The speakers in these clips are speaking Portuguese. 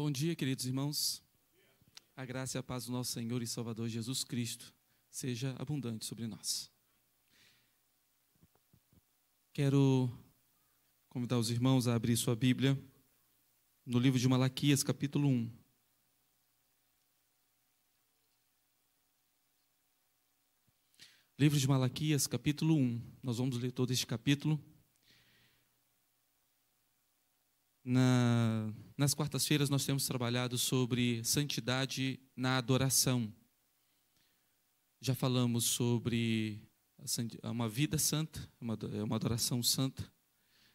Bom dia, queridos irmãos. A graça e a paz do nosso Senhor e Salvador Jesus Cristo seja abundante sobre nós. Quero convidar os irmãos a abrir sua Bíblia no livro de Malaquias, capítulo 1. Livro de Malaquias, capítulo 1. Nós vamos ler todo este capítulo. Na, nas quartas-feiras nós temos trabalhado sobre santidade na adoração. Já falamos sobre é uma vida santa, é uma, é uma adoração santa.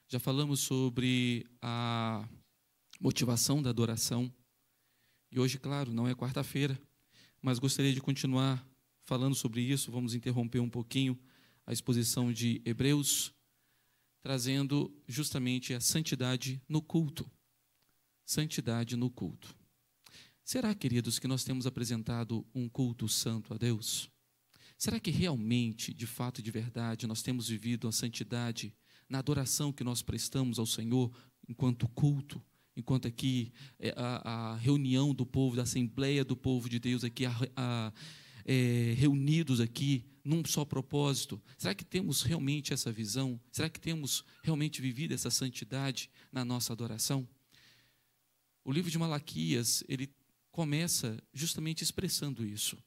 Já falamos sobre a motivação da adoração. E hoje, claro, não é quarta-feira, mas gostaria de continuar falando sobre isso. Vamos interromper um pouquinho a exposição de Hebreus trazendo justamente a santidade no culto. Santidade no culto. Será, queridos, que nós temos apresentado um culto santo a Deus? Será que realmente, de fato e de verdade, nós temos vivido a santidade na adoração que nós prestamos ao Senhor enquanto culto, enquanto aqui é, a, a reunião do povo, da assembleia do povo de Deus, aqui a, a é, reunidos aqui num só propósito? Será que temos realmente essa visão? Será que temos realmente vivido essa santidade na nossa adoração? O livro de Malaquias, ele começa justamente expressando isso.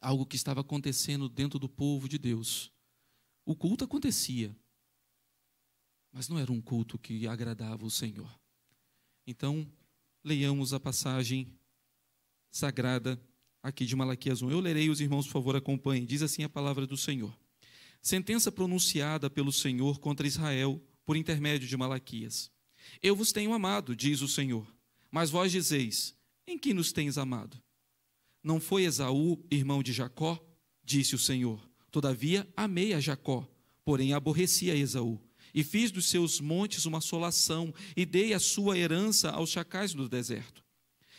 Algo que estava acontecendo dentro do povo de Deus. O culto acontecia, mas não era um culto que agradava o Senhor. Então, leiamos a passagem sagrada aqui de Malaquias 1. Eu lerei, os irmãos, por favor, acompanhem. Diz assim a palavra do Senhor. Sentença pronunciada pelo Senhor contra Israel por intermédio de Malaquias. Eu vos tenho amado, diz o Senhor, mas vós dizeis: Em que nos tens amado? Não foi Esaú, irmão de Jacó? Disse o Senhor. Todavia amei a Jacó, porém aborreci a Esaú. E fiz dos seus montes uma assolação, e dei a sua herança aos chacais do deserto.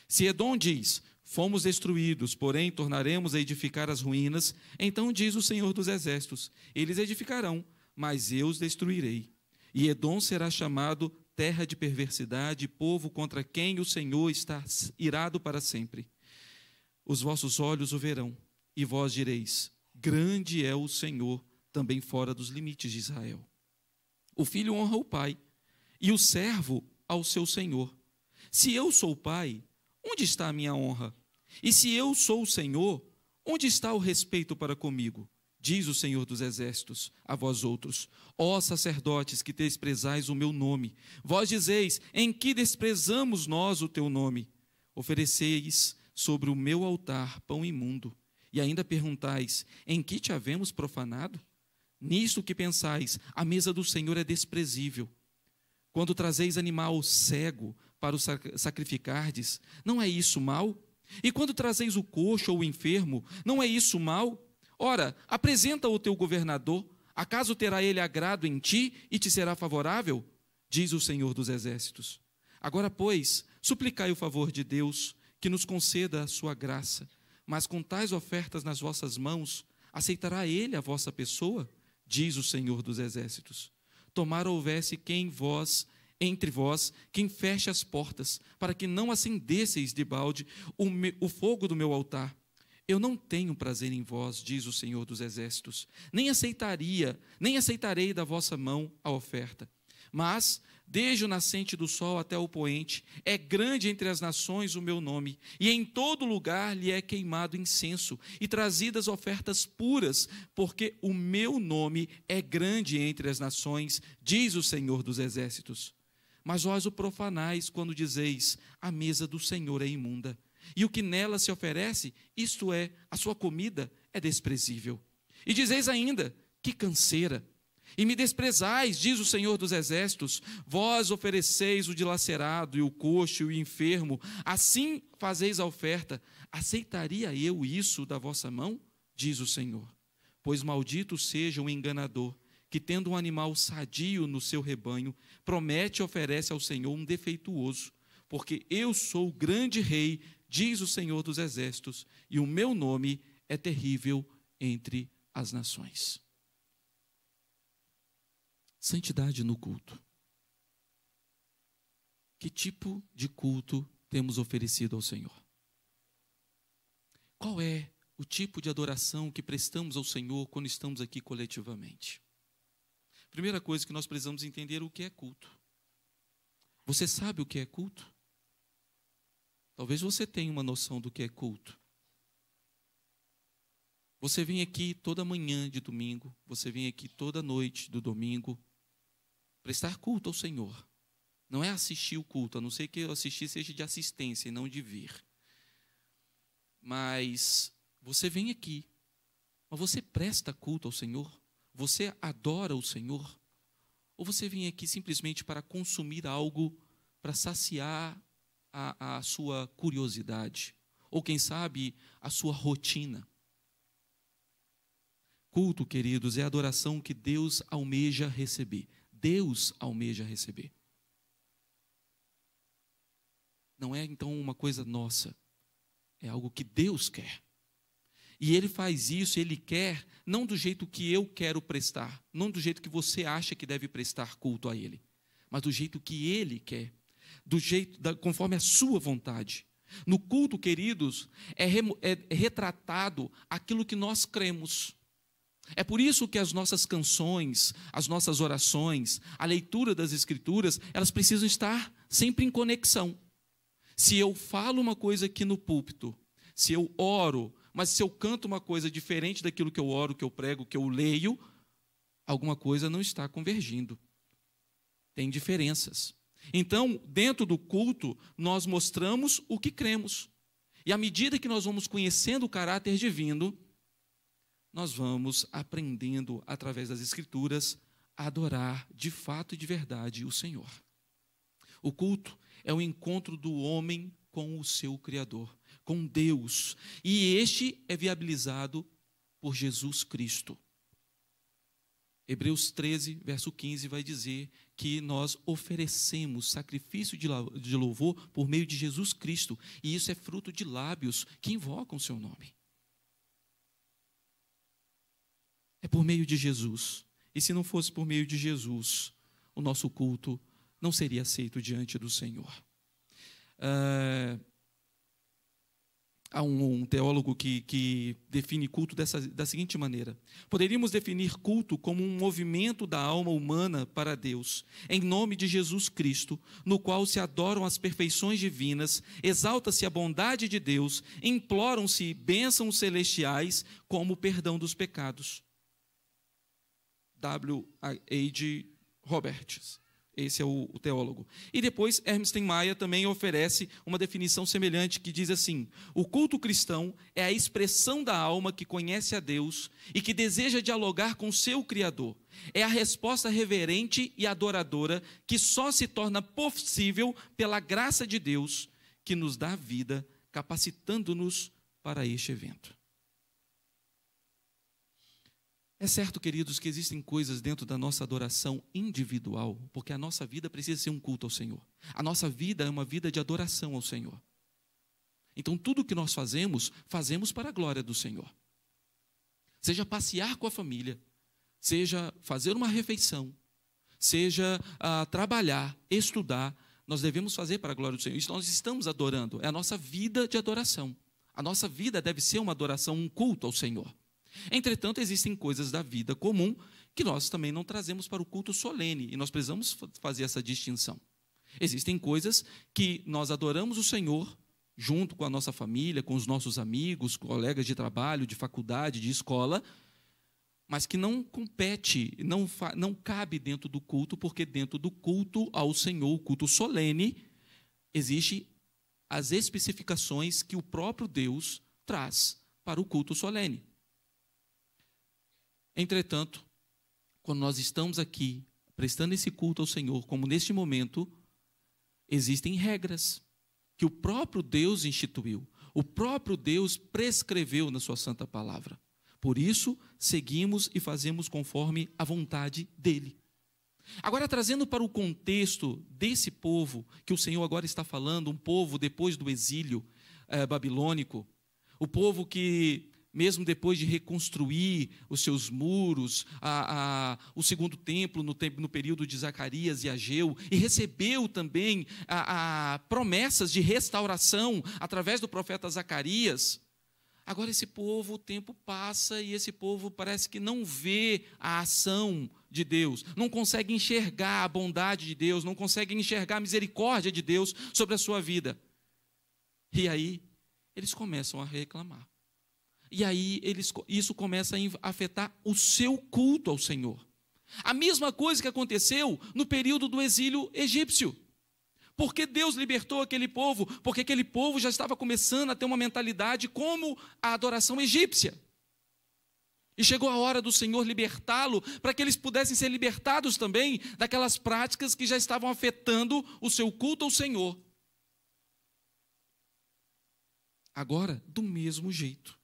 Se Edom diz: Fomos destruídos, porém tornaremos a edificar as ruínas. Então diz o Senhor dos Exércitos: Eles edificarão, mas eu os destruirei. E Edom será chamado terra de perversidade, povo contra quem o Senhor está irado para sempre. Os vossos olhos o verão, e vós direis: Grande é o Senhor, também fora dos limites de Israel. O filho honra o pai, e o servo ao seu senhor. Se eu sou pai, Onde está a minha honra? E se eu sou o Senhor, onde está o respeito para comigo? Diz o Senhor dos Exércitos a vós outros, ó sacerdotes que desprezais o meu nome, vós dizeis: em que desprezamos nós o teu nome? Ofereceis sobre o meu altar pão imundo, e ainda perguntais: em que te havemos profanado? Nisto que pensais, a mesa do Senhor é desprezível. Quando trazeis animal cego para o sacrificardes? Não é isso mal? E quando trazeis o coxo ou o enfermo, não é isso mal? Ora, apresenta o teu governador, acaso terá ele agrado em ti e te será favorável? Diz o Senhor dos Exércitos. Agora, pois, suplicai o favor de Deus, que nos conceda a sua graça, mas com tais ofertas nas vossas mãos, aceitará ele a vossa pessoa? Diz o Senhor dos Exércitos. Tomara houvesse quem vós entre vós quem feche as portas, para que não acendesseis de balde o, me, o fogo do meu altar. Eu não tenho prazer em vós, diz o Senhor dos Exércitos, nem aceitaria, nem aceitarei da vossa mão a oferta. Mas, desde o nascente do sol até o poente, é grande entre as nações o meu nome, e em todo lugar lhe é queimado incenso, e trazidas ofertas puras, porque o meu nome é grande entre as nações, diz o Senhor dos Exércitos. Mas vós o profanais quando dizeis: a mesa do Senhor é imunda, e o que nela se oferece, isto é, a sua comida, é desprezível. E dizeis ainda: que canseira! E me desprezais, diz o Senhor dos Exércitos, vós ofereceis o dilacerado e o coxo e o enfermo, assim fazeis a oferta. Aceitaria eu isso da vossa mão? Diz o Senhor. Pois maldito seja o enganador que, tendo um animal sadio no seu rebanho, promete e oferece ao Senhor um defeituoso, porque eu sou o grande rei, diz o Senhor dos exércitos, e o meu nome é terrível entre as nações. Santidade no culto. Que tipo de culto temos oferecido ao Senhor? Qual é o tipo de adoração que prestamos ao Senhor quando estamos aqui coletivamente? Primeira coisa que nós precisamos entender é o que é culto. Você sabe o que é culto? Talvez você tenha uma noção do que é culto. Você vem aqui toda manhã de domingo, você vem aqui toda noite do domingo prestar culto ao Senhor. Não é assistir o culto, a não ser que assistir seja de assistência e não de vir. Mas você vem aqui, mas você presta culto ao Senhor? Você adora o Senhor? Ou você vem aqui simplesmente para consumir algo, para saciar a, a sua curiosidade? Ou, quem sabe, a sua rotina? Culto, queridos, é a adoração que Deus almeja receber. Deus almeja receber. Não é então uma coisa nossa, é algo que Deus quer. E ele faz isso, ele quer, não do jeito que eu quero prestar, não do jeito que você acha que deve prestar culto a ele, mas do jeito que ele quer, do jeito da, conforme a sua vontade. No culto, queridos, é, é retratado aquilo que nós cremos. É por isso que as nossas canções, as nossas orações, a leitura das Escrituras, elas precisam estar sempre em conexão. Se eu falo uma coisa aqui no púlpito, se eu oro mas se eu canto uma coisa diferente daquilo que eu oro, que eu prego, que eu leio, alguma coisa não está convergindo. Tem diferenças. Então, dentro do culto, nós mostramos o que cremos. E à medida que nós vamos conhecendo o caráter divino, nós vamos aprendendo através das Escrituras a adorar de fato e de verdade o Senhor. O culto é o encontro do homem com o seu Criador com Deus. E este é viabilizado por Jesus Cristo. Hebreus 13, verso 15, vai dizer que nós oferecemos sacrifício de louvor por meio de Jesus Cristo, e isso é fruto de lábios que invocam o seu nome. É por meio de Jesus. E se não fosse por meio de Jesus, o nosso culto não seria aceito diante do Senhor. Uh, Há um, um teólogo que, que, define culto dessa, da seguinte maneira: poderíamos definir culto como um movimento da alma humana para Deus, em nome de Jesus Cristo, no qual se adoram as perfeições divinas, exalta-se a bondade de Deus, imploram-se bênçãos celestiais como perdão dos pecados. W. A H. Roberts. Esse é o, o teólogo. E depois, Hermes Maia também oferece uma definição semelhante que diz assim: o culto cristão é a expressão da alma que conhece a Deus e que deseja dialogar com seu Criador. É a resposta reverente e adoradora que só se torna possível pela graça de Deus que nos dá vida, capacitando-nos para este evento. É certo, queridos, que existem coisas dentro da nossa adoração individual, porque a nossa vida precisa ser um culto ao Senhor. A nossa vida é uma vida de adoração ao Senhor. Então, tudo o que nós fazemos, fazemos para a glória do Senhor. Seja passear com a família, seja fazer uma refeição, seja ah, trabalhar, estudar, nós devemos fazer para a glória do Senhor. Isso nós estamos adorando, é a nossa vida de adoração. A nossa vida deve ser uma adoração, um culto ao Senhor. Entretanto, existem coisas da vida comum que nós também não trazemos para o culto solene, e nós precisamos fazer essa distinção. Existem coisas que nós adoramos o Senhor junto com a nossa família, com os nossos amigos, colegas de trabalho, de faculdade, de escola, mas que não compete, não, não cabe dentro do culto, porque dentro do culto ao Senhor, o culto solene, existe as especificações que o próprio Deus traz para o culto solene. Entretanto, quando nós estamos aqui prestando esse culto ao Senhor, como neste momento, existem regras que o próprio Deus instituiu, o próprio Deus prescreveu na sua santa palavra. Por isso, seguimos e fazemos conforme a vontade dele. Agora, trazendo para o contexto desse povo que o Senhor agora está falando, um povo depois do exílio é, babilônico, o povo que mesmo depois de reconstruir os seus muros, a, a, o segundo templo no, no, período de Zacarias e Ageu, e recebeu também a, promessas de restauração através do profeta Zacarias. Agora esse povo, o tempo passa e esse povo parece que não vê a ação de Deus, não consegue enxergar a bondade de Deus, não consegue enxergar a misericórdia de Deus sobre a sua vida. E aí eles começam a reclamar. E aí eles, isso começa a afetar o seu culto ao Senhor. A mesma coisa que aconteceu no período do exílio egípcio. Porque Deus libertou aquele povo? Porque aquele povo já estava começando a ter uma mentalidade como a adoração egípcia. E chegou a hora do Senhor libertá-lo, para que eles pudessem ser libertados também daquelas práticas que já estavam afetando o seu culto ao Senhor. Agora, do mesmo jeito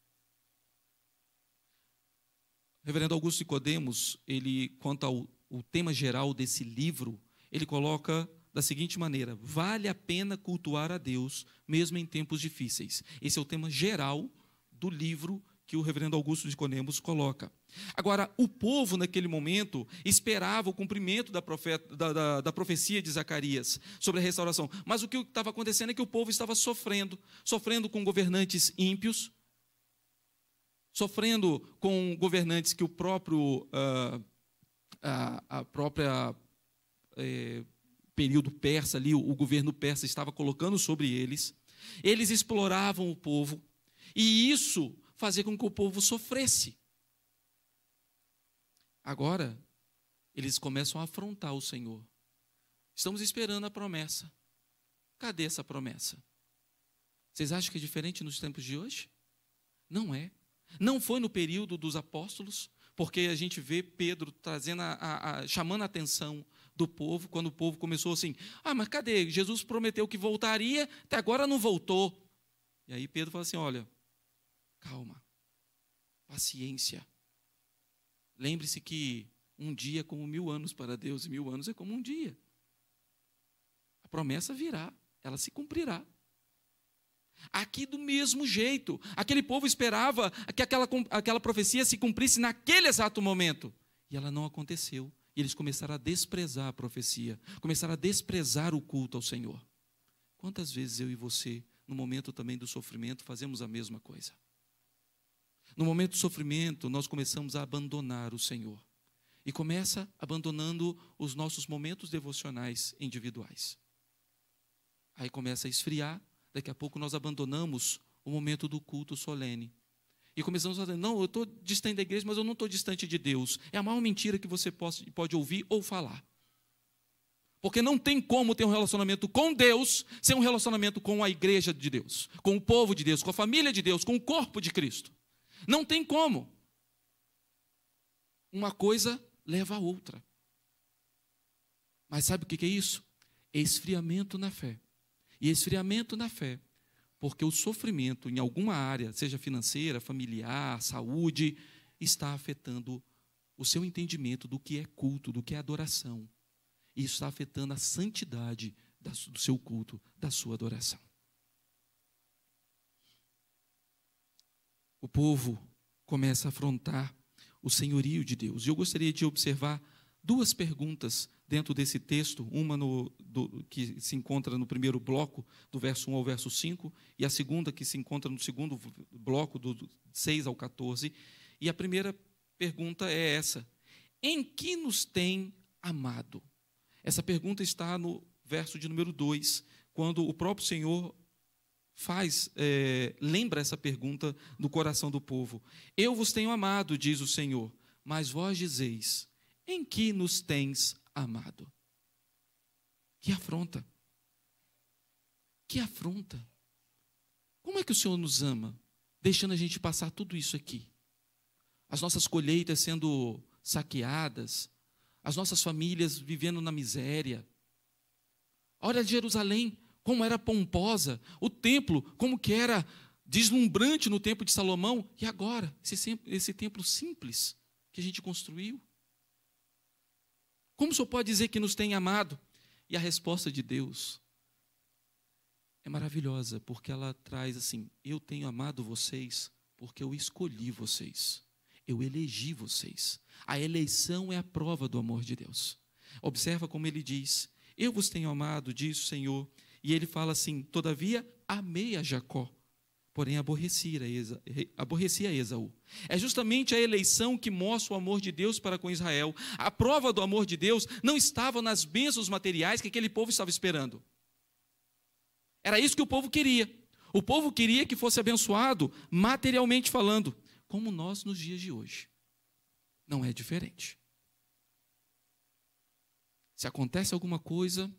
reverendo Augusto Nicodemos, ele quanto ao o tema geral desse livro, ele coloca da seguinte maneira: vale a pena cultuar a Deus mesmo em tempos difíceis. Esse é o tema geral do livro que o reverendo Augusto de Conemos coloca. Agora, o povo, naquele momento, esperava o cumprimento da, profeta, da, da, da profecia de Zacarias sobre a restauração. Mas o que estava acontecendo é que o povo estava sofrendo sofrendo com governantes ímpios, sofrendo com governantes que o próprio uh, ah, a, ah, a, própria eh, período persa ali, o, o governo persa estava colocando sobre eles. Eles exploravam o povo e isso fazia com que o povo sofresse. Agora eles começam a afrontar o Senhor. Estamos esperando a promessa. Cadê essa promessa? Vocês acham que é diferente nos tempos de hoje? Não é. Não foi no período dos apóstolos, porque a gente vê Pedro trazendo a, a, a, chamando a atenção do povo, quando o povo começou assim: ah, mas cadê? Jesus prometeu que voltaria, até agora não voltou. E aí Pedro fala assim: olha, calma, paciência. Lembre-se que um dia é como mil anos para Deus, e mil anos é como um dia. A promessa virá, ela se cumprirá. Aqui do mesmo jeito. Aquele povo esperava que aquela, aquela profecia se cumprisse naquele exato momento. E ela não aconteceu. E eles começaram a desprezar a profecia, começaram a desprezar o culto ao Senhor. Quantas vezes eu e você, no momento também do sofrimento, fazemos a mesma coisa? No momento do sofrimento, nós começamos a abandonar o Senhor. E começa abandonando os nossos momentos devocionais individuais. Aí começa a esfriar Daqui a pouco nós abandonamos o momento do culto solene. E começamos a dizer, não, eu estou distante da igreja, mas eu não estou distante de Deus. É a maior mentira que você pode, pode ouvir ou falar. Porque não tem como ter um relacionamento com Deus sem um relacionamento com a igreja de Deus, com o povo de Deus, com a família de Deus, com o corpo de Cristo. Não tem como. Uma coisa leva a outra. Mas sabe o que é isso? Esfriamento na fé e esfriamento na fé, porque o sofrimento em alguma área, seja financeira, familiar, saúde, está afetando o seu entendimento do que é culto, do que é adoração. E isso está afetando a santidade do seu culto, da sua adoração. O povo começa a afrontar o senhorio de Deus. E eu gostaria de observar duas perguntas dentro desse texto, uma no, do, que se encontra no primeiro bloco, do verso 1 ao verso 5, e a segunda que se encontra no segundo bloco, do, 6 ao 14. E a primeira pergunta é essa: Em que nos tem amado? Essa pergunta está no verso de número 2, quando o próprio Senhor faz, é, lembra essa pergunta no coração do povo. Eu vos tenho amado, diz o Senhor, mas vós dizeis, em que nos tens amado. Que afronta. Que afronta. Como é que o Senhor nos ama, deixando a gente passar tudo isso aqui? As nossas colheitas sendo saqueadas, as nossas famílias vivendo na miséria. Olha Jerusalém, como era pomposa, o templo, como que era deslumbrante no tempo de Salomão, e agora, esse, esse templo simples que a gente construiu, como o senhor pode dizer que nos tem amado? E a resposta de Deus é maravilhosa, porque ela traz assim: Eu tenho amado vocês porque eu escolhi vocês, eu elegi vocês. A eleição é a prova do amor de Deus. Observa como ele diz: Eu vos tenho amado, diz o Senhor. E ele fala assim: Todavia, amei a Jacó porém aborrecia Esaú. É justamente a eleição que mostra o amor de Deus para com Israel. A prova do amor de Deus não estava nas bênçãos materiais que aquele povo estava esperando. Era isso que o povo queria. O povo queria que fosse abençoado materialmente falando, como nós nos dias de hoje. Não é diferente. Se acontece alguma coisa,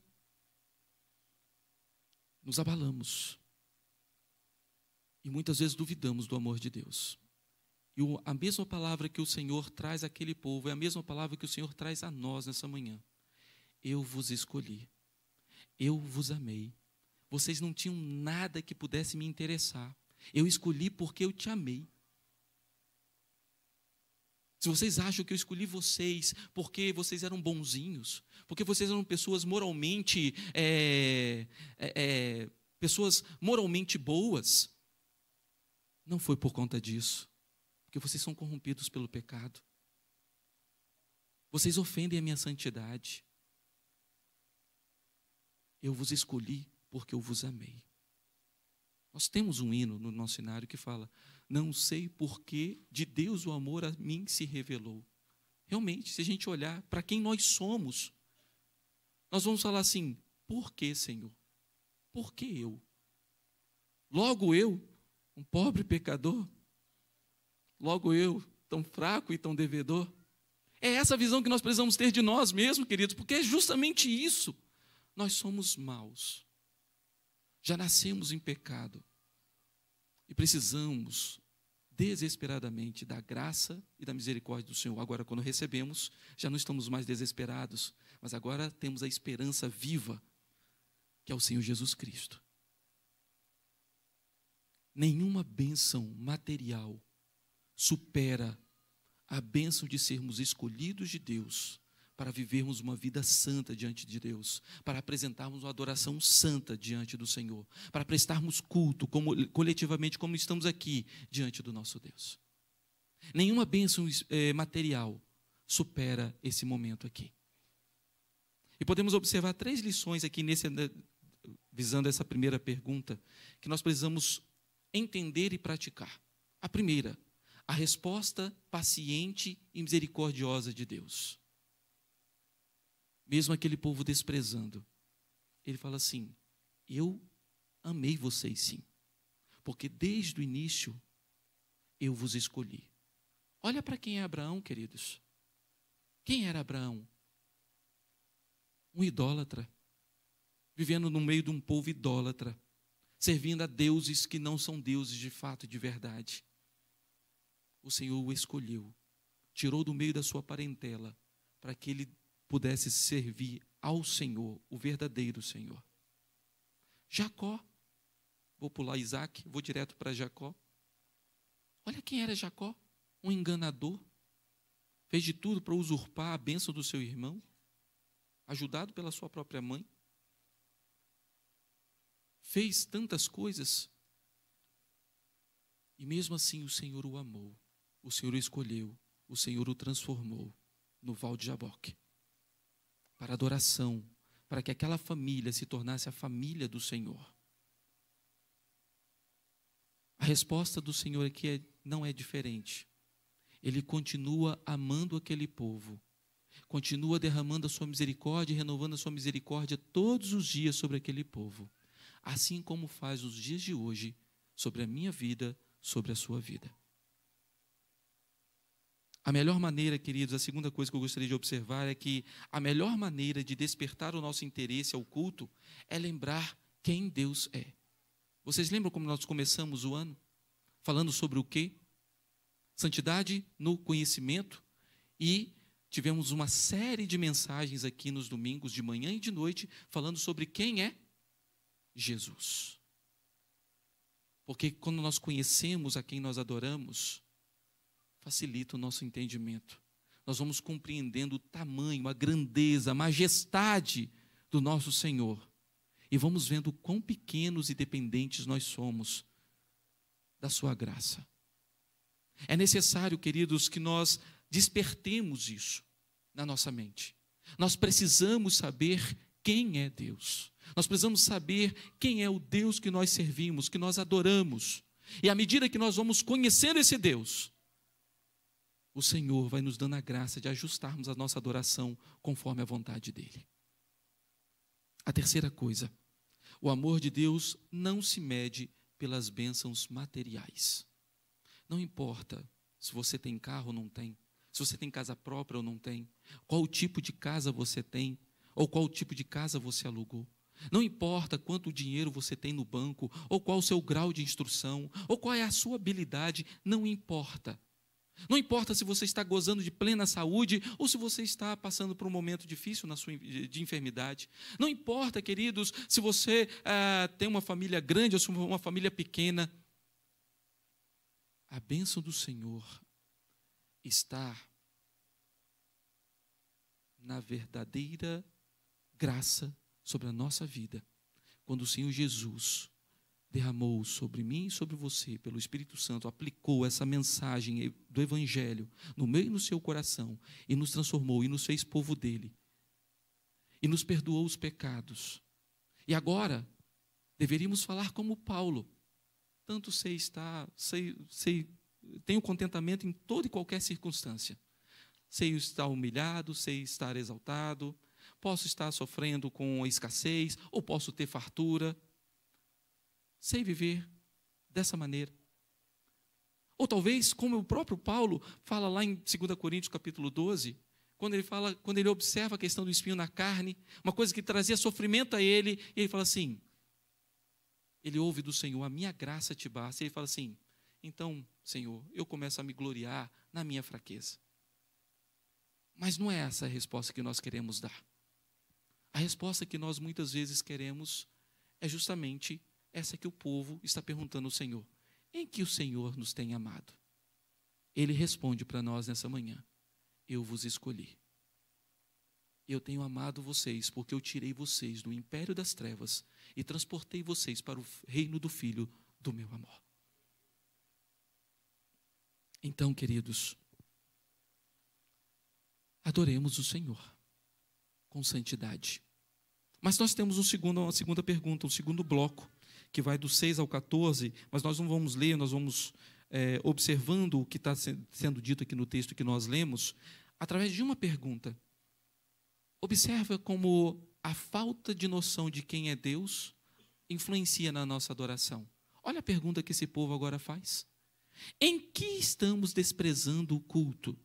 nos abalamos e muitas vezes duvidamos do amor de Deus. E a mesma palavra que o Senhor traz àquele povo é a mesma palavra que o Senhor traz a nós nessa manhã. Eu vos escolhi. Eu vos amei. Vocês não tinham nada que pudesse me interessar. Eu escolhi porque eu te amei. Se vocês acham que eu escolhi vocês porque vocês eram bonzinhos, porque vocês eram pessoas moralmente é, é, é pessoas moralmente boas, não foi por conta disso, porque vocês são corrompidos pelo pecado. Vocês ofendem a minha santidade. Eu vos escolhi porque eu vos amei. Nós temos um hino no nosso cenário que fala: Não sei por que de Deus o amor a mim se revelou. Realmente, se a gente olhar para quem nós somos, nós vamos falar assim: Por que, Senhor? Por que eu? Logo eu um pobre pecador. Logo eu, tão fraco e tão devedor. É essa visão que nós precisamos ter de nós mesmos, queridos, porque é justamente isso. Nós somos maus. Já nascemos em pecado. E precisamos desesperadamente da graça e da misericórdia do Senhor. Agora, quando recebemos, já não estamos mais desesperados, mas agora temos a esperança viva, que é o Senhor Jesus Cristo. Nenhuma bênção material supera a bênção de sermos escolhidos de Deus para vivermos uma vida santa diante de Deus, para apresentarmos uma adoração santa diante do Senhor, para prestarmos culto como, coletivamente como estamos aqui diante do nosso Deus. Nenhuma bênção é, material supera esse momento aqui. E podemos observar três lições aqui nesse visando essa primeira pergunta que nós precisamos entender e praticar. A primeira, a resposta paciente e misericordiosa de Deus. Mesmo aquele povo desprezando, ele fala assim: Eu amei vocês sim, porque desde o início eu vos escolhi. Olha para quem é Abraão, queridos. Quem era Abraão? Um idólatra, vivendo no meio de um povo idólatra servindo a deuses que não são deuses de fato e de verdade. O Senhor o escolheu, tirou do meio da sua parentela, para que ele pudesse servir ao Senhor, o verdadeiro Senhor. Jacó, vou pular Isaac, vou direto para Jacó. Olha quem era Jacó, um enganador. Fez de tudo para usurpar a bênção do seu irmão, ajudado pela sua própria mãe fez tantas coisas, e mesmo assim o Senhor o amou, o Senhor o escolheu, o Senhor o transformou no Val de Jaboque para adoração, para que aquela família se tornasse a família do Senhor. A resposta do Senhor aqui é, não é diferente. Ele continua amando aquele povo, continua derramando a sua misericórdia e renovando a sua misericórdia todos os dias sobre aquele povo assim como faz os dias de hoje sobre a minha vida, sobre a sua vida. A melhor maneira, queridos, a segunda coisa que eu gostaria de observar é que a melhor maneira de despertar o nosso interesse ao culto é lembrar quem Deus é. Vocês lembram como nós começamos o ano? Falando sobre o quê? Santidade no conhecimento e tivemos uma série de mensagens aqui nos domingos de manhã e de noite falando sobre quem é Jesus. Porque quando nós conhecemos a quem nós adoramos, facilita o nosso entendimento. Nós vamos compreendendo o tamanho, a grandeza, a majestade do nosso Senhor. E vamos vendo quão pequenos e dependentes nós somos da Sua graça. É necessário, queridos, que nós despertemos isso na nossa mente. Nós precisamos saber quem é Deus. Nós precisamos saber quem é o Deus que nós servimos, que nós adoramos. E à medida que nós vamos conhecendo esse Deus, o Senhor vai nos dando a graça de ajustarmos a nossa adoração conforme a vontade dEle. A terceira coisa, o amor de Deus não se mede pelas bênçãos materiais. Não importa se você tem carro ou não tem, se você tem casa própria ou não tem, qual tipo de casa você tem, ou qual tipo de casa você alugou. Não importa quanto dinheiro você tem no banco, ou qual o seu grau de instrução, ou qual é a sua habilidade, não importa. Não importa se você está gozando de plena saúde ou se você está passando por um momento difícil na sua, de enfermidade. Não importa, queridos, se você eh, tem uma família grande ou uma família pequena. A bênção do Senhor está na verdadeira graça sobre a nossa vida quando o Senhor Jesus derramou sobre mim e sobre você, pelo Espírito Santo, aplicou essa mensagem do Evangelho no meio e no seu coração e nos transformou e nos fez povo dele e nos perdoou os pecados. E agora deveríamos falar como Paulo. Tanto sei estar, sei, sei, tenho contentamento em toda e qualquer circunstância. Sei estar humilhado, sei estar exaltado, Posso estar sofrendo com escassez ou posso ter fartura. Sei viver dessa maneira. Ou talvez, como o próprio Paulo fala lá em 2 Coríntios capítulo 12, quando ele fala, quando ele observa a questão do espinho na carne, uma coisa que trazia sofrimento a ele, e ele fala assim: ele ouve do Senhor, a minha graça te basta. E ele fala assim: então, Senhor, eu começo a me gloriar na minha fraqueza. Mas não é essa a resposta que nós queremos dar. A resposta que nós muitas vezes queremos é justamente essa que o povo está perguntando ao Senhor: em que o Senhor nos tem amado? Ele responde para nós nessa manhã: Eu vos escolhi. Eu tenho amado vocês porque eu tirei vocês do império das trevas e transportei vocês para o reino do Filho do meu amor. Então, queridos, adoremos o Senhor com santidade. Mas nós temos um segundo, uma segunda pergunta, um segundo bloco, que vai do 6 ao 14, mas nós não vamos ler, nós vamos é, observando o que está sendo dito aqui no texto que nós lemos, através de uma pergunta. Observa como a falta de noção de quem é Deus influencia na nossa adoração. Olha a pergunta que esse povo agora faz. Em que estamos desprezando o culto?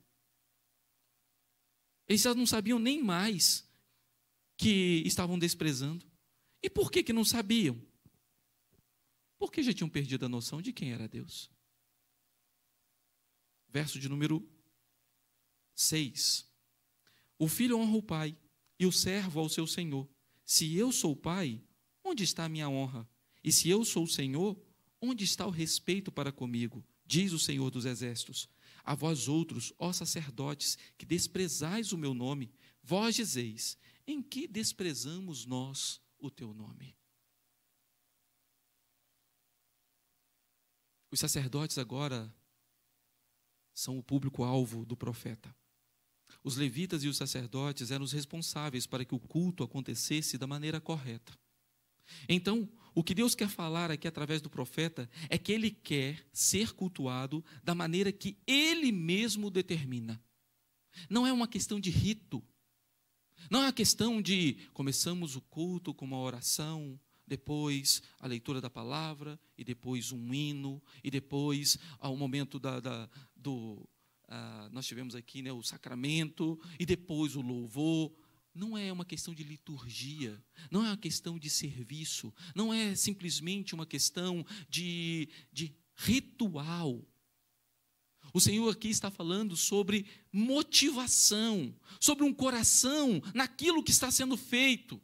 Eles não sabiam nem mais que estavam desprezando. E por que, que não sabiam? Porque já tinham perdido a noção de quem era Deus. Verso de número 6. O filho honra o pai e o servo ao seu senhor. Se eu sou o pai, onde está a minha honra? E se eu sou o senhor, onde está o respeito para comigo? Diz o Senhor dos Exércitos. A vós outros, ó sacerdotes, que desprezais o meu nome, vós dizeis: em que desprezamos nós o teu nome? Os sacerdotes agora são o público-alvo do profeta. Os levitas e os sacerdotes eram os responsáveis para que o culto acontecesse da maneira correta. Então, o que Deus quer falar aqui através do profeta é que ele quer ser cultuado da maneira que ele mesmo determina. Não é uma questão de rito, não é uma questão de começamos o culto com uma oração, depois a leitura da palavra, e depois um hino, e depois ao momento da, da do. Ah, nós tivemos aqui né, o sacramento, e depois o louvor. Não é uma questão de liturgia, não é uma questão de serviço, não é simplesmente uma questão de, de ritual. O Senhor aqui está falando sobre motivação, sobre um coração naquilo que está sendo feito.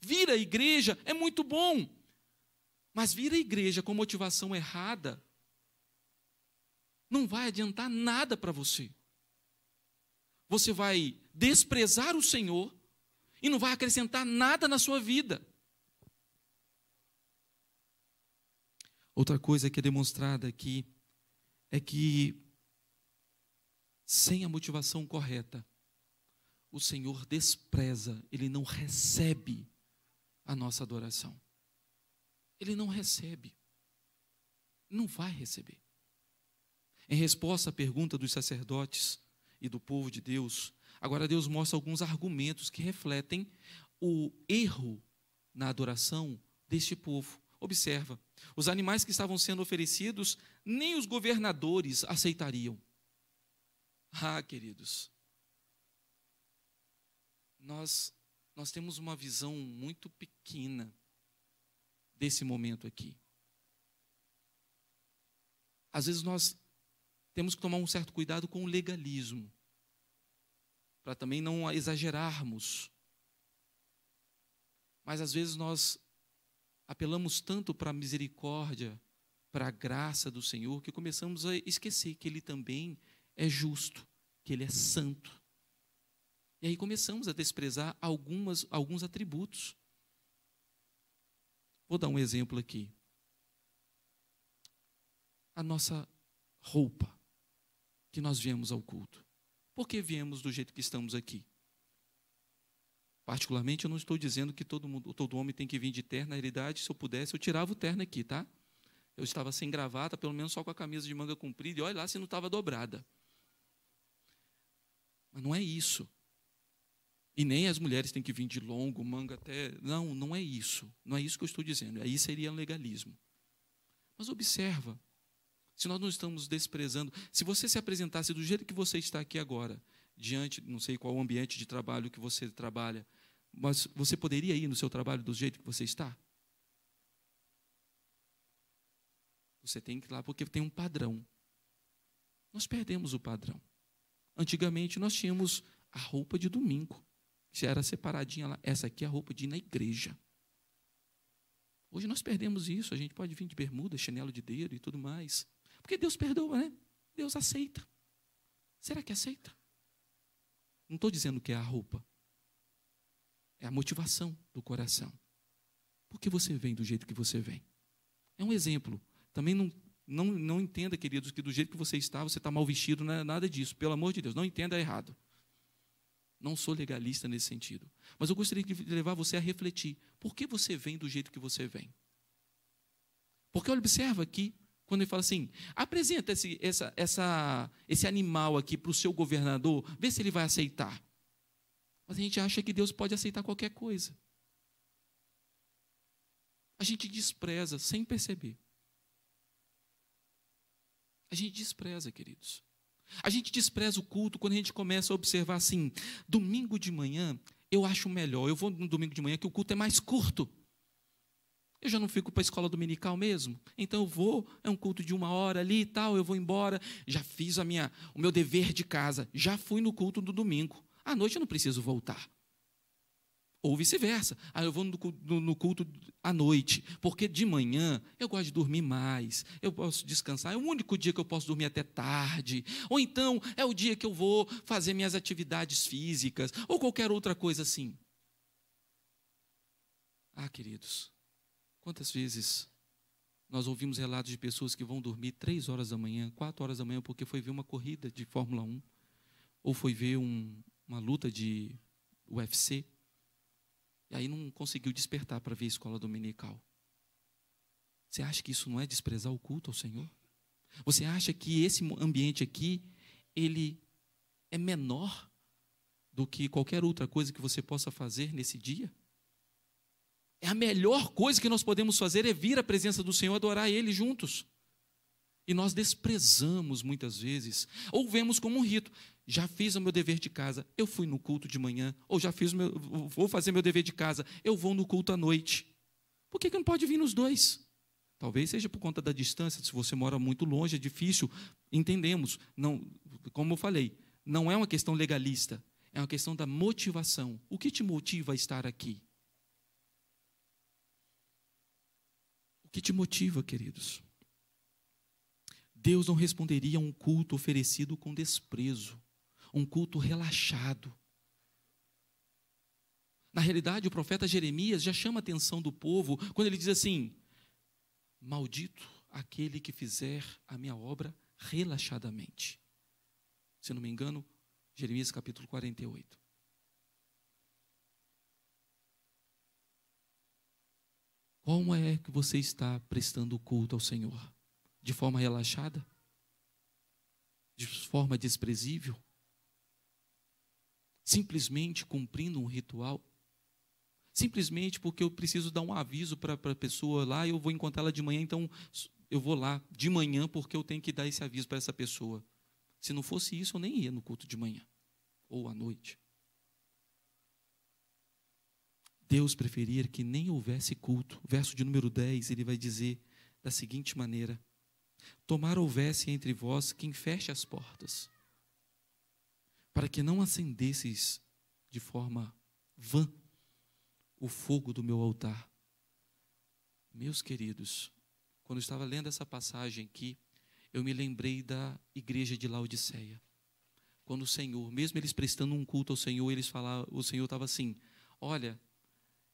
Vir à igreja é muito bom, mas vir à igreja com motivação errada não vai adiantar nada para você. Você vai desprezar o Senhor e não vai acrescentar nada na sua vida. Outra coisa que é demonstrada aqui é que, sem a motivação correta, o Senhor despreza, ele não recebe a nossa adoração. Ele não recebe. Não vai receber. Em resposta à pergunta dos sacerdotes e do povo de Deus, agora Deus mostra alguns argumentos que refletem o erro na adoração deste povo. Observa, os animais que estavam sendo oferecidos, nem os governadores aceitariam. Ah, queridos, nós, nós temos uma visão muito pequena desse momento aqui. Às vezes nós temos que tomar um certo cuidado com o legalismo, para também não exagerarmos. Mas às vezes nós apelamos tanto para a misericórdia, para a graça do Senhor, que começamos a esquecer que Ele também é justo, que Ele é santo. E aí começamos a desprezar algumas, alguns atributos. Vou dar um exemplo aqui. A nossa roupa que nós viemos ao culto. Por que viemos do jeito que estamos aqui? Particularmente, eu não estou dizendo que todo, mundo, todo homem tem que vir de terno. Na realidade, se eu pudesse, eu tirava o terno aqui, tá? Eu estava sem gravata, pelo menos só com a camisa de manga comprida, e olha lá se não estava dobrada. Mas não é isso. E nem as mulheres têm que vir de longo, manga até. Não, não é isso. Não é isso que eu estou dizendo. Aí seria legalismo. Mas observa, se nós não estamos desprezando, se você se apresentasse do jeito que você está aqui agora, diante, não sei qual ambiente de trabalho que você trabalha, mas você poderia ir no seu trabalho do jeito que você está? Você tem que ir lá porque tem um padrão. Nós perdemos o padrão. Antigamente nós tínhamos a roupa de domingo, que era separadinha lá. Essa aqui é a roupa de ir na igreja. Hoje nós perdemos isso. A gente pode vir de bermuda, chinelo de dedo e tudo mais. Porque Deus perdoa, né? Deus aceita. Será que aceita? Não estou dizendo que é a roupa. É a motivação do coração. Por que você vem do jeito que você vem? É um exemplo. Também não, não, não entenda, queridos, que do jeito que você está, você está mal vestido, não é nada disso. Pelo amor de Deus, não entenda errado. Não sou legalista nesse sentido. Mas eu gostaria de levar você a refletir. Por que você vem do jeito que você vem? Porque observa aqui quando ele fala assim, apresenta esse, essa, essa, esse animal aqui para o seu governador, vê se ele vai aceitar. Mas a gente acha que Deus pode aceitar qualquer coisa. A gente despreza sem perceber. A gente despreza, queridos. A gente despreza o culto quando a gente começa a observar assim: domingo de manhã eu acho melhor, eu vou no domingo de manhã que o culto é mais curto. Eu já não fico para a escola dominical mesmo, então eu vou, é um culto de uma hora ali e tal, eu vou embora, já fiz a minha, o meu dever de casa, já fui no culto do domingo. À noite eu não preciso voltar. Ou vice-versa. Ah, eu vou no culto à noite, porque de manhã eu gosto de dormir mais, eu posso descansar. É o único dia que eu posso dormir até tarde. Ou então é o dia que eu vou fazer minhas atividades físicas, ou qualquer outra coisa assim. Ah, queridos, quantas vezes nós ouvimos relatos de pessoas que vão dormir três horas da manhã, quatro horas da manhã, porque foi ver uma corrida de Fórmula 1, ou foi ver um, uma luta de UFC. E aí não conseguiu despertar para ver a escola dominical. Você acha que isso não é desprezar o culto ao Senhor? Você acha que esse ambiente aqui ele é menor do que qualquer outra coisa que você possa fazer nesse dia? É a melhor coisa que nós podemos fazer é vir à presença do Senhor adorar ele juntos. E nós desprezamos muitas vezes, ou vemos como um rito já fiz o meu dever de casa, eu fui no culto de manhã, ou já fiz o meu, vou fazer meu dever de casa, eu vou no culto à noite. Por que, que não pode vir nos dois? Talvez seja por conta da distância, se você mora muito longe, é difícil, entendemos. Não, como eu falei, não é uma questão legalista, é uma questão da motivação. O que te motiva a estar aqui? O que te motiva, queridos? Deus não responderia a um culto oferecido com desprezo um culto relaxado. Na realidade, o profeta Jeremias já chama a atenção do povo quando ele diz assim: Maldito aquele que fizer a minha obra relaxadamente. Se não me engano, Jeremias capítulo 48. Como é que você está prestando culto ao Senhor? De forma relaxada? De forma desprezível? simplesmente cumprindo um ritual, simplesmente porque eu preciso dar um aviso para a pessoa lá, eu vou encontrar ela de manhã, então eu vou lá de manhã porque eu tenho que dar esse aviso para essa pessoa. Se não fosse isso, eu nem ia no culto de manhã ou à noite. Deus preferia que nem houvesse culto. verso de número 10, ele vai dizer da seguinte maneira: Tomara houvesse entre vós quem feche as portas para que não acendesses de forma vã o fogo do meu altar. Meus queridos, quando estava lendo essa passagem aqui, eu me lembrei da igreja de Laodiceia. Quando o Senhor, mesmo eles prestando um culto ao Senhor, eles falavam, o Senhor estava assim: Olha,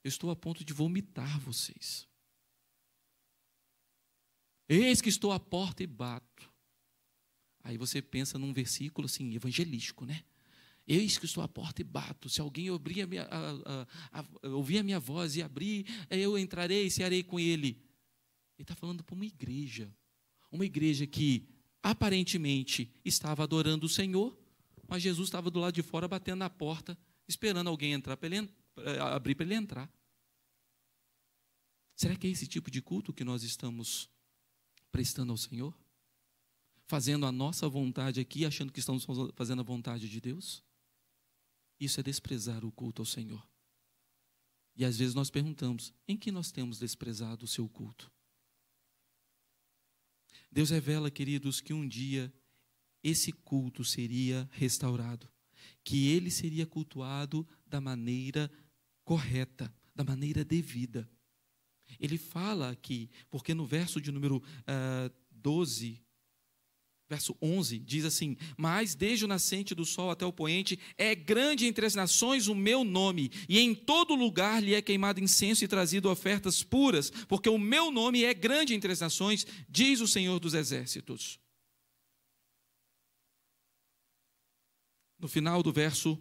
eu estou a ponto de vomitar vocês. Eis que estou à porta e bato. Aí você pensa num versículo assim, evangelístico, né? Eis que estou à porta e bato. Se alguém ouvir a minha, a, a, ouvir a minha voz e abrir, eu entrarei e cearei com ele. Ele está falando para uma igreja. Uma igreja que aparentemente estava adorando o Senhor, mas Jesus estava do lado de fora batendo na porta, esperando alguém entrar ele, eh, abrir para ele entrar. Será que é esse tipo de culto que nós estamos prestando ao Senhor? Fazendo a nossa vontade aqui, achando que estamos fazendo a vontade de Deus? Isso é desprezar o culto ao Senhor. E às vezes nós perguntamos: em que nós temos desprezado o seu culto? Deus revela, queridos, que um dia esse culto seria restaurado, que ele seria cultuado da maneira correta, da maneira devida. Ele fala aqui, porque no verso de número uh, ah, 12, Verso 11 diz assim: Mas desde o nascente do sol até o poente é grande entre as nações o meu nome, e em todo lugar lhe é queimado incenso e trazido ofertas puras, porque o meu nome é grande entre as nações, diz o Senhor dos exércitos. No final do verso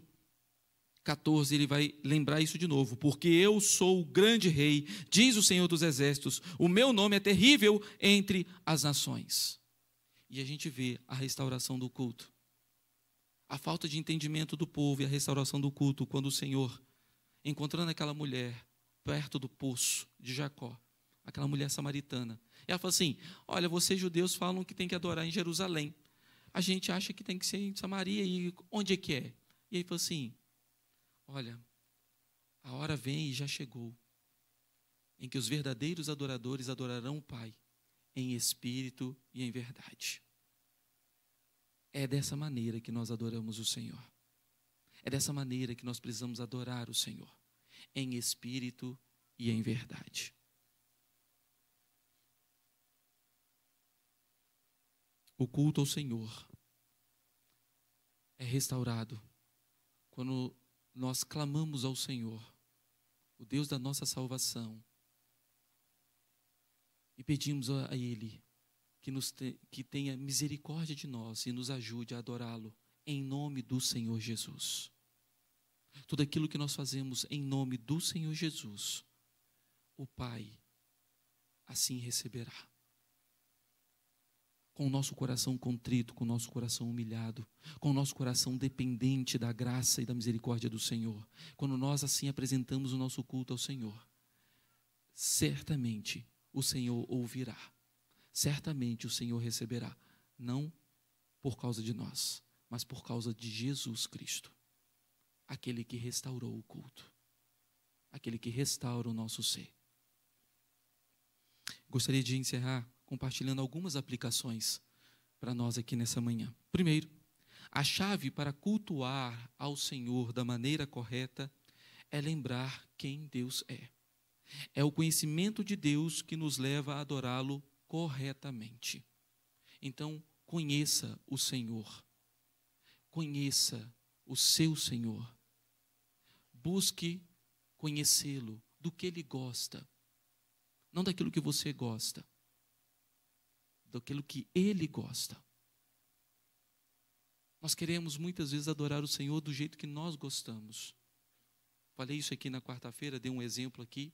14, ele vai lembrar isso de novo, porque eu sou o grande rei, diz o Senhor dos exércitos, o meu nome é terrível entre as nações. E a gente vê a restauração do culto. A falta de entendimento do povo e a restauração do culto, quando o Senhor, encontrando aquela mulher perto do poço de Jacó, aquela mulher samaritana, ela fala assim: Olha, vocês judeus falam que tem que adorar em Jerusalém. A gente acha que tem que ser em Samaria, e onde é que é? E aí fala assim: Olha, a hora vem e já chegou, em que os verdadeiros adoradores adorarão o Pai em espírito e em verdade. É dessa maneira que nós adoramos o Senhor. É dessa maneira que nós precisamos adorar o Senhor, em espírito e em verdade. O culto ao Senhor é restaurado quando nós clamamos ao Senhor, o Deus da nossa salvação, e pedimos a Ele que, nos te, que tenha misericórdia de nós e nos ajude a adorá-lo em nome do Senhor Jesus. Tudo aquilo que nós fazemos em nome do Senhor Jesus, o Pai assim receberá. Com o nosso coração contrito, com o nosso coração humilhado, com o nosso coração dependente da graça e da misericórdia do Senhor, quando nós assim apresentamos o nosso culto ao Senhor, certamente o Senhor ouvirá. Certamente o Senhor receberá, não por causa de nós, mas por causa de Jesus Cristo, aquele que restaurou o culto, aquele que restaura o nosso ser. Gostaria de encerrar compartilhando algumas aplicações para nós aqui nessa manhã. Primeiro, a chave para cultuar ao Senhor da maneira correta é lembrar quem Deus é. É o conhecimento de Deus que nos leva a adorá-lo corretamente. Então, conheça o Senhor. Conheça o seu Senhor. Busque conhecê-lo do que ele gosta, não daquilo que você gosta, daquilo que ele gosta. Nós queremos muitas vezes adorar o Senhor do jeito que nós gostamos. Falei isso aqui na quarta-feira, dei um exemplo aqui.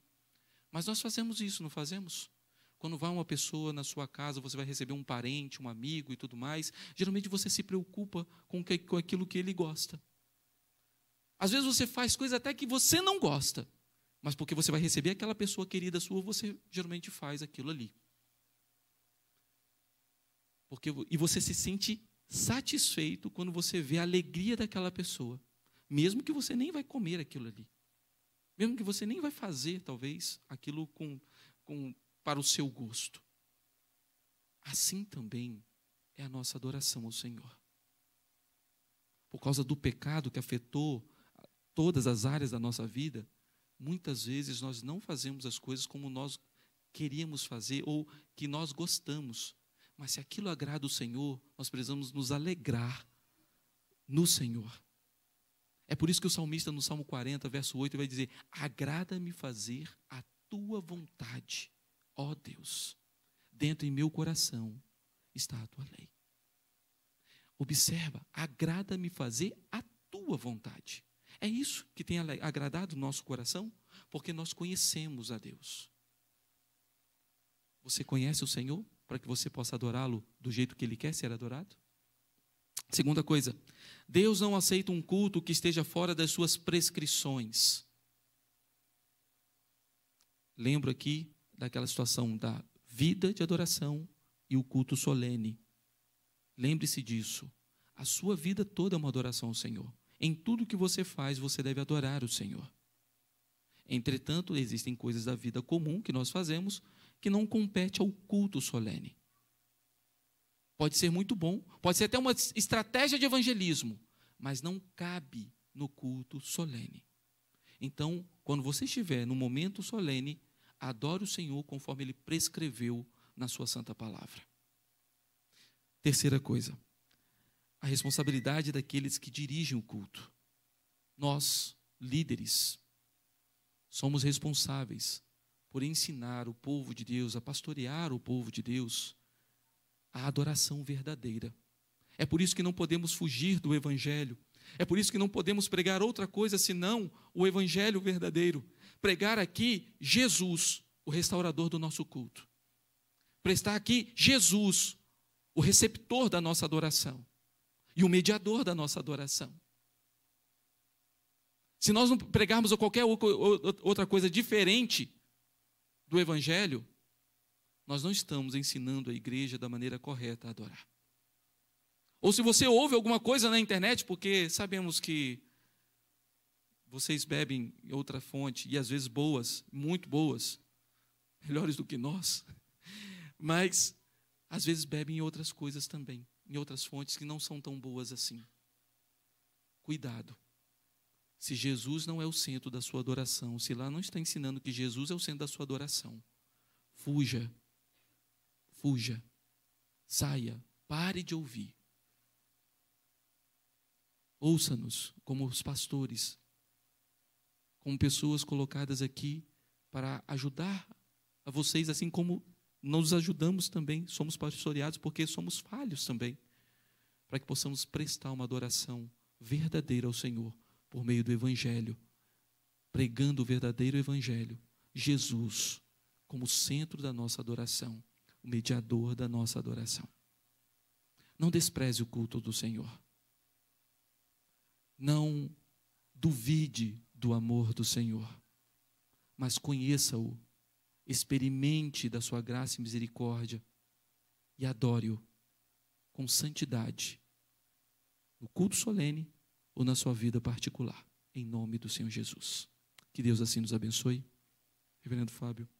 Mas nós fazemos isso, não fazemos? Quando vai uma pessoa na sua casa, você vai receber um parente, um amigo e tudo mais, geralmente você se preocupa com, que, com aquilo que ele gosta. Às vezes você faz coisas até que você não gosta, mas porque você vai receber aquela pessoa querida sua, você geralmente faz aquilo ali. Porque, e você se sente satisfeito quando você vê a alegria daquela pessoa, mesmo que você nem vai comer aquilo ali. Mesmo que você nem vai fazer, talvez, aquilo com, com, para o seu gosto. Assim também é a nossa adoração ao Senhor. Por causa do pecado que afetou todas as áreas da nossa vida, muitas vezes nós não fazemos as coisas como nós queríamos fazer ou que nós gostamos. Mas se aquilo agrada o Senhor, nós precisamos nos alegrar no Senhor. É por isso que o salmista, no Salmo 40, verso 8, vai dizer: Agrada-me fazer a tua vontade, ó Deus, dentro em meu coração está a tua lei. Observa, agrada-me fazer a tua vontade. É isso que tem agradado o nosso coração, porque nós conhecemos a Deus. Você conhece o Senhor para que você possa adorá-lo do jeito que ele quer ser adorado? Segunda coisa, Deus não aceita um culto que esteja fora das suas prescrições. Lembro aqui daquela situação da vida de adoração e o culto solene. Lembre-se disso. A sua vida toda é uma adoração ao Senhor. Em tudo que você faz, você deve adorar o Senhor. Entretanto, existem coisas da vida comum que nós fazemos que não compete ao culto solene. Pode ser muito bom, pode ser até uma estratégia de evangelismo, mas não cabe no culto solene. Então, quando você estiver no momento solene, adore o Senhor conforme ele prescreveu na sua santa palavra. Terceira coisa, a responsabilidade daqueles que dirigem o culto. Nós, líderes, somos responsáveis por ensinar o povo de Deus, a pastorear o povo de Deus a adoração verdadeira. É por isso que não podemos fugir do Evangelho. É por isso que não podemos pregar outra coisa senão o Evangelho verdadeiro. Pregar aqui Jesus, o restaurador do nosso culto. Prestar aqui Jesus, o receptor da nossa adoração e o mediador da nossa adoração. Se nós não pregarmos ou qualquer outra coisa diferente do Evangelho, nós não estamos ensinando a igreja da maneira correta a adorar. Ou se você ouve alguma coisa na internet, porque sabemos que vocês bebem outra fonte, e às vezes boas, muito boas, melhores do que nós, mas às vezes bebem outras coisas também, em outras fontes que não são tão boas assim. Cuidado. Se Jesus não é o centro da sua adoração, se lá não está ensinando que Jesus é o centro da sua adoração, fuja fuja, saia, pare de ouvir. Ouça-nos como os pastores, como pessoas colocadas aqui para ajudar a vocês, assim como nos ajudamos também, somos pastoreados porque somos falhos também, para que possamos prestar uma adoração verdadeira ao Senhor por meio do Evangelho, pregando o verdadeiro Evangelho, Jesus, como centro da nossa adoração o mediador da nossa adoração. Não despreze o culto do Senhor. Não duvide do amor do Senhor, mas conheça-o, experimente da sua graça e misericórdia e adore-o com santidade no culto solene ou na sua vida particular, em nome do Senhor Jesus. Que Deus assim nos abençoe. Reverendo Fábio.